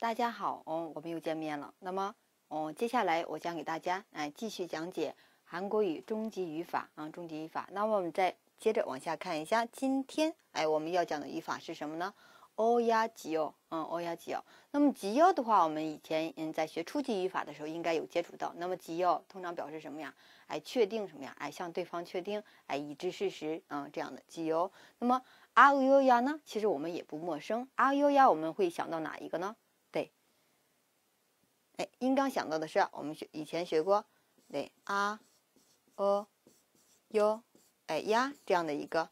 大家好，嗯，我们又见面了。那么，嗯，接下来我将给大家哎继续讲解韩国语中级语法啊，中级语法。那么我们再接着往下看一下，今天哎我们要讲的语法是什么呢？欧呀吉哦，嗯，欧呀吉哦。那么吉哦的话，我们以前嗯在学初级语法的时候应该有接触到。那么吉哦通常表示什么呀？哎，确定什么呀？哎，向对方确定哎已知事实嗯，这样的吉哦。那么啊哟呀呢，其实我们也不陌生。啊哟呀我们会想到哪一个呢？哎，应当想到的是，我们学以前学过，那啊，呃、哟，哎呀，这样的一个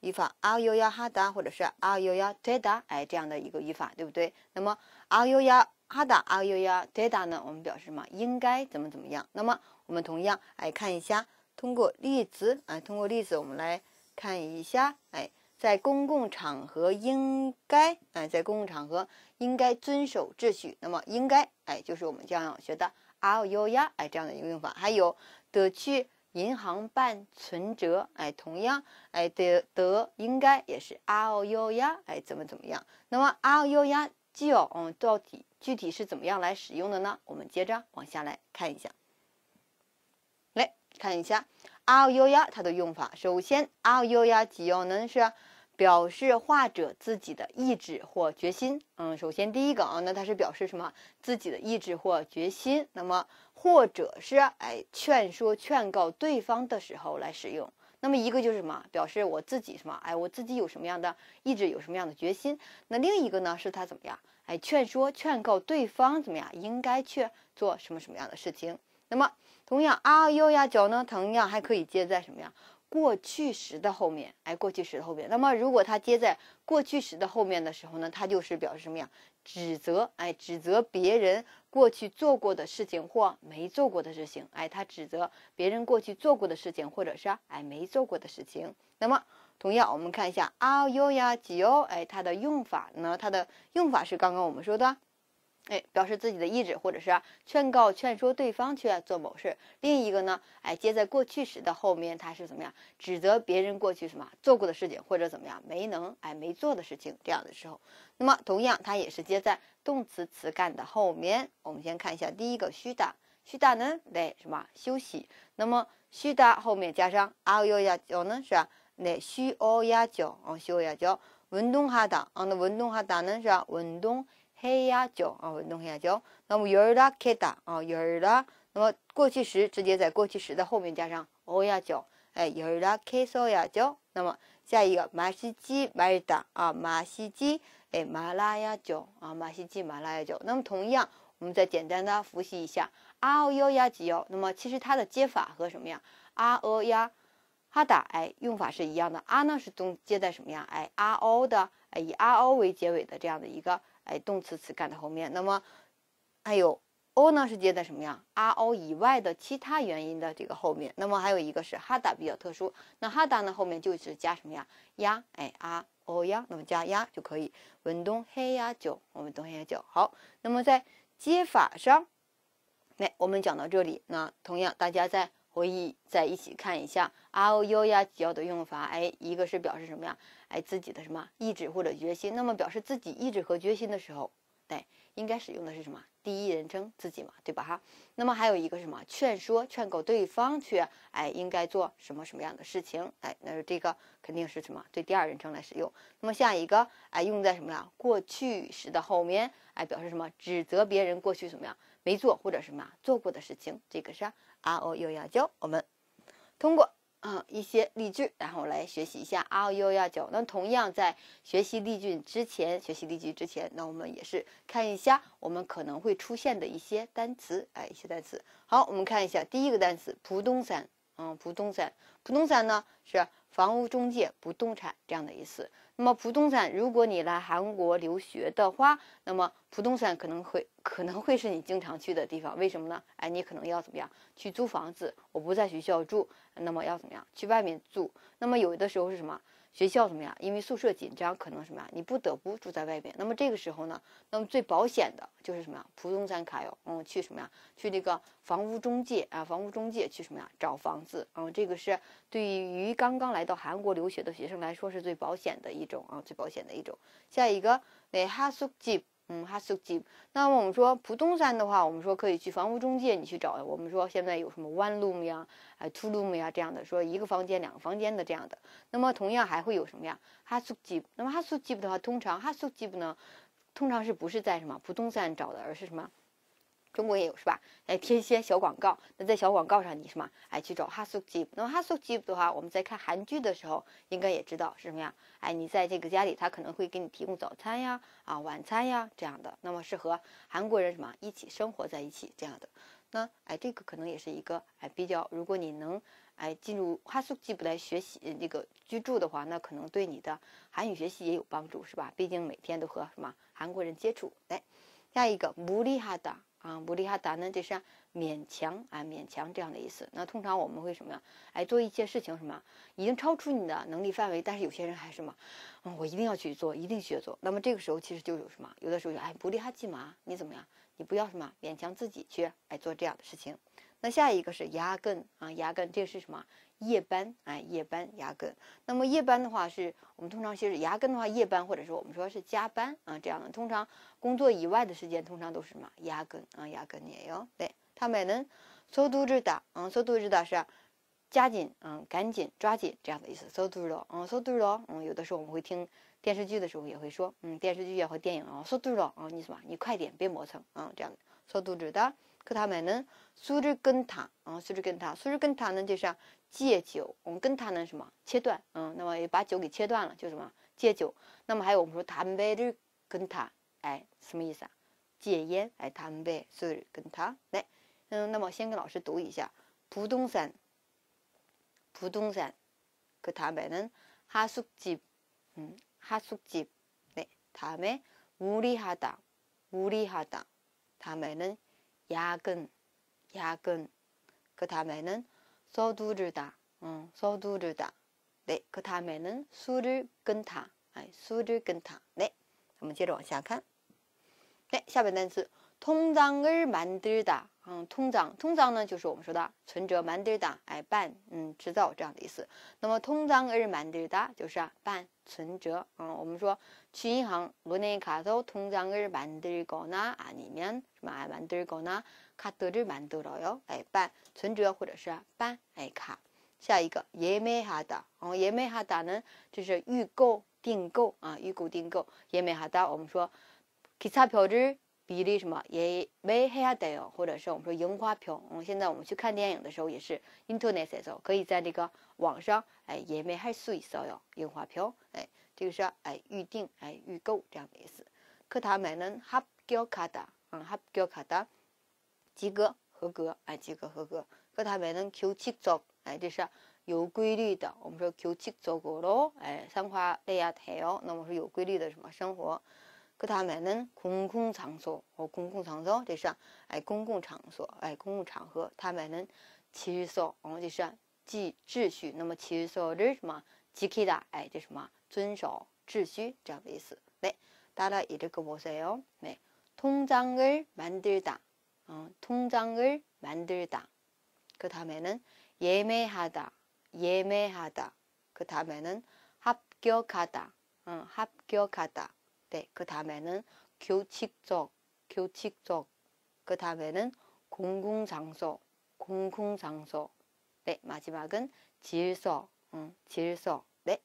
语法，啊哟呀哈达，或者是啊哟呀推达，哎，这样的一个语法，对不对？那么啊哟呀哈达啊哟呀推达呢，我们表示什么？应该怎么怎么样？那么我们同样哎，看一下，通过例子啊，通过例子我们来看一下，哎，在公共场合应该哎，在公共场合。应该遵守秩序，那么应该哎，就是我们将要学的 l yo y 哎这样的一个用法，还有得去银行办存折，哎，同样哎得得应该也是 l yo y 哎怎么怎么样？那么 l yo y 就嗯到底具体是怎么样来使用的呢？我们接着往下来看一下，来看一下 l yo y 它的用法，首先 l yo y 几用呢是？表示画者自己的意志或决心。嗯，首先第一个啊，那它是表示什么？自己的意志或决心。那么或者是哎，劝说劝告对方的时候来使用。那么一个就是什么？表示我自己什么？哎，我自己有什么样的意志，有什么样的决心？那另一个呢？是他怎么样？哎，劝说劝告对方怎么样？应该去做什么什么样的事情？那么同样啊，又呀，脚呢同样还可以接在什么呀？过去时的后面，哎，过去时的后面。那么，如果它接在过去时的后面的时候呢，它就是表示什么呀？指责，哎，指责别人过去做过的事情或没做过的事情。哎，他指责别人过去做过的事情，或者是哎没做过的事情。那么，同样，我们看一下啊哟呀几哦，哎，它的用法呢？它的用法是刚刚我们说的。哎，表示自己的意志，或者是劝告、劝说对方去做某事。另一个呢，哎，接在过去时的后面，它是怎么样指责别人过去什么做过的事情，或者怎么样没能哎没做的事情这样的时候，那么同样它也是接在动词词干的后面。我们先看一下第一个，须达，须打呢，得什么休息？那么须打后面加上阿尤亚久呢，是那须阿尤亚哦，啊，阿尤亚久，运动哈达啊，那运动哈达呢是运动。黑呀脚啊，弄黑呀脚，那么열다켰다啊，열 다。 那么过去时直接在过去时的后面加上어야叫，哎，열다켰어야叫。那么下一个마시지말다啊，마시지哎，말아야脚啊，마시지말아야脚，那么同样，我们再简单的复习一下아오요야기 요。 那么其实它的接法和什么呀？아오야哈达，哎，用法是一样的。아呢是中接在什么呀？哎，아 O 的哎，以아 O 为结尾的这样的一个。哎，动词词干的后面，那么还有 o 呢，是接在什么呀？r o 以外的其他元音的这个后面。那么还有一个是哈达比较特殊，那哈达呢后面就是加什么呀？呀，哎，r o 呀，那么加呀就可以。文东黑呀九，我们东黑呀九。好，那么在接法上，来，我们讲到这里那同样大家再回忆再一起看一下。，ao l u s a i 用法，哎，一个是表示什么呀？哎，自己的什么意志或者决心。那么表示自己意志和决心的时候，对，应该使用的是什么？第一人称自己嘛，对吧？哈。那么还有一个什么？劝说、劝告对方去哎，应该做什么什么样的事情？哎，那这个肯定是什么？对，第二人称来使用。那么下一个，哎，用在什么呀？过去时的后面，哎，表示什么？指责别人过去什么呀？没做或者什么做过的事情。这个是啊，l l u s 我们通过。嗯，一些例句，然后来学习一下啊，u 呀，角。那同样在学习例句之前，学习例句之前，那我们也是看一下我们可能会出现的一些单词，哎，一些单词。好，我们看一下第一个单词，浦东山。嗯，浦东山，浦东山呢是。房屋中介、不动产，这样的意思。那么，不动产，如果你来韩国留学的话，那么不动产可能会可能会是你经常去的地方。为什么呢？哎，你可能要怎么样去租房子？我不在学校住，那么要怎么样去外面住？那么有的时候是什么？学校什么呀？因为宿舍紧张，可能什么呀？你不得不住在外边。那么这个时候呢？那么最保险的就是什么呀？普通三卡哟，嗯，去什么呀？去那个房屋中介啊，房屋中介去什么呀？找房子，嗯，这个是对于刚刚来到韩国留学的学生来说是最保险的一种啊，最保险的一种。下一个，내하숙 집。 嗯，哈苏吉。那么我们说浦东三的话，我们说可以去房屋中介，你去找。我们说现在有什么 one room 呀，哎，two room 呀这样的，说一个房间、两个房间的这样的。那么同样还会有什么呀？哈苏吉。那么哈苏吉的话，通常哈苏吉呢，通常是不是在什么浦东三找的，而是什么？中国也有是吧？哎，一些小广告。那在小广告上，你什么？哎，去找哈苏吉布。那么哈苏吉布的话，我们在看韩剧的时候，应该也知道是什么呀？哎，你在这个家里，他可能会给你提供早餐呀，啊，晚餐呀这样的。那么是和韩国人什么一起生活在一起这样的。那哎，这个可能也是一个哎比较，如果你能哎进入哈苏吉布来学习那个居住的话，那可能对你的韩语学习也有帮助是吧？毕竟每天都和什么韩国人接触。哎，下一个乌里哈达。啊，不利哈达呢？这是勉强啊，勉强这样的意思。那通常我们会什么呀？哎，做一些事情什么，已经超出你的能力范围，但是有些人还是什么，嗯，我一定要去做，一定去做。那么这个时候其实就有什么，有的时候就哎，不利哈吉嘛，你怎么样？你不要什么勉强自己去哎做这样的事情。那下一个是牙根啊，牙根，这个是什么？夜班哎，夜班牙根。那么夜班的话，是我们通常其实牙根的话，夜班或者说我们说是加班啊，这样的。通常工作以外的时间，通常都是什么牙根啊，牙根也有。对，他们说肚子大啊，说肚子大是加紧嗯，赶紧抓紧这样的意思。说肚子大啊，说肚子大。嗯，有的时候我们会听电视剧的时候也会说，嗯，电视剧也好，电影啊，说肚子大啊，你什么？你快点，别磨蹭啊，这样。的说肚子大。可他们能随之跟他，然后随之跟他，随之跟他呢就是戒酒。我们跟他呢什么切断，嗯，那么把酒给切断了，就什么戒酒。那么还有我们说他们在这跟他，哎，什么意思啊？戒烟。哎，他们在这跟他，来，嗯，那么先跟老师读一下：不动山，不动山。可他们呢？哈苏吉，嗯，哈苏吉。来，他们无理哈达，无理哈达。他们呢？ 야근, 야근. 그 다음에는 서두르다, 어, 서두르다. 네, 그 다음에는 술을 끊다, 아니, 술을 끊다. 네, 我们接着往下看。对，下边单词통장을만들 다， 嗯，통 장， 通장呢，就是我们说的存折，만들 다， 哎，办，嗯，制造这样的意思。那么，통장을만들다就是办存折，嗯，我们说去银行，우는가서통장을만들거나아니면什么，만들거나카드를만들어 요， 哎，办存折或者是办哎卡。下一个예매하 다， 哦，예매하다는就是预购、订购啊，预购、订购예매하 다， 我们说기차표를比例什么也没还得哦，或者是我们说樱花票。现在我们去看电影的时候也是，internet 上可以在这个网上哎也没还扫一扫樱花票哎，这个是哎预定哎预购这样的意思。课堂买能 h a b g o a d 嗯 h a b g o a d 及格合格哎及格合格。课堂买能 q i q z k 哎这是有规律的。我们说 qiqzokolo，哎三花雷亚泰哦，那么说有规律的什么生活。그 다음에는 공공장소, 어, 공공장소, 就是 아, 공공장소, 아, 공공장소 다음에는 질서, 어, 就是秩序那么질서를 什 지키다, 哎,这什么遵守秩序这样的意思. 네, 따라 읽어보세요. 네, 통장을 만들다, 어, 통장을 만들다. 그 다음에는 예매하다, 예매하다. 그 다음에는 합격하다, 어, 합격하다. 때, 그 다음에는 교칙적, 교칙적, 그 다음에는 공공장소, 공공장소, 네, 마지막은 질서, 음, 질서, 네.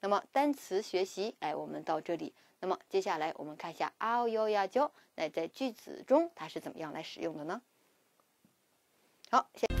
那么单词学习，哎，我们到这里。那么接下来我们看一下 ao yo ya j 那在句子中它是怎么样来使用的呢？好，下。